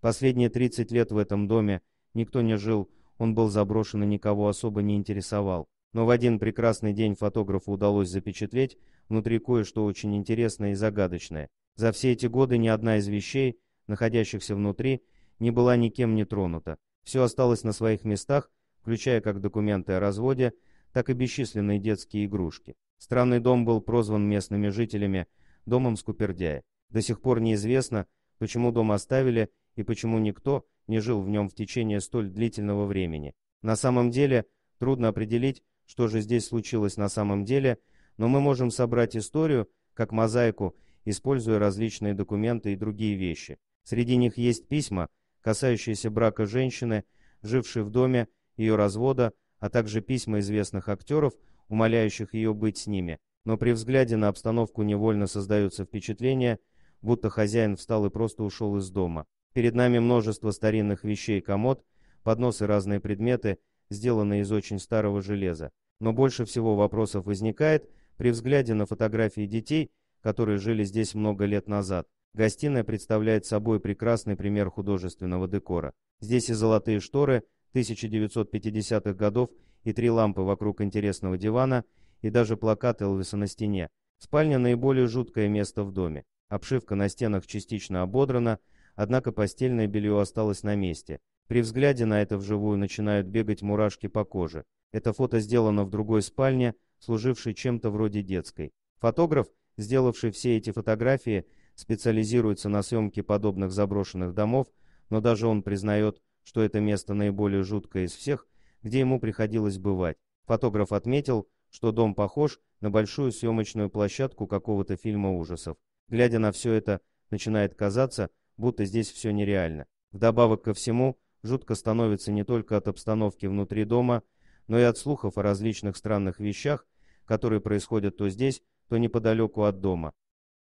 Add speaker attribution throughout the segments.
Speaker 1: Последние 30 лет в этом доме никто не жил, он был заброшен и никого особо не интересовал. Но в один прекрасный день фотографу удалось запечатлеть внутри кое-что очень интересное и загадочное. За все эти годы ни одна из вещей, находящихся внутри, не была никем не тронута. Все осталось на своих местах, включая как документы о разводе, так и бесчисленные детские игрушки. Странный дом был прозван местными жителями «домом Скупердяя». До сих пор неизвестно, почему дом оставили и почему никто не жил в нем в течение столь длительного времени. На самом деле, трудно определить, что же здесь случилось на самом деле, но мы можем собрать историю, как мозаику, используя различные документы и другие вещи. Среди них есть письма, касающиеся брака женщины, жившей в доме, ее развода, а также письма известных актеров, умоляющих ее быть с ними. Но при взгляде на обстановку невольно создается впечатление, будто хозяин встал и просто ушел из дома. Перед нами множество старинных вещей, комод, подносы разные предметы, сделанные из очень старого железа. Но больше всего вопросов возникает при взгляде на фотографии детей, которые жили здесь много лет назад. Гостиная представляет собой прекрасный пример художественного декора. Здесь и золотые шторы 1950-х годов, и три лампы вокруг интересного дивана, и даже плакат Элвиса на стене. Спальня – наиболее жуткое место в доме. Обшивка на стенах частично ободрана, Однако постельное белье осталось на месте. При взгляде на это вживую начинают бегать мурашки по коже. Это фото сделано в другой спальне, служившей чем-то вроде детской. Фотограф, сделавший все эти фотографии, специализируется на съемке подобных заброшенных домов, но даже он признает, что это место наиболее жуткое из всех, где ему приходилось бывать. Фотограф отметил, что дом похож на большую съемочную площадку какого-то фильма ужасов. Глядя на все это, начинает казаться, будто здесь все нереально. Вдобавок ко всему, жутко становится не только от обстановки внутри дома, но и от слухов о различных странных вещах, которые происходят то здесь, то неподалеку от дома.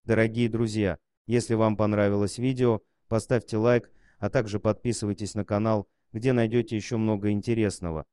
Speaker 1: Дорогие друзья, если вам понравилось видео, поставьте лайк, а также подписывайтесь на канал, где найдете еще много интересного.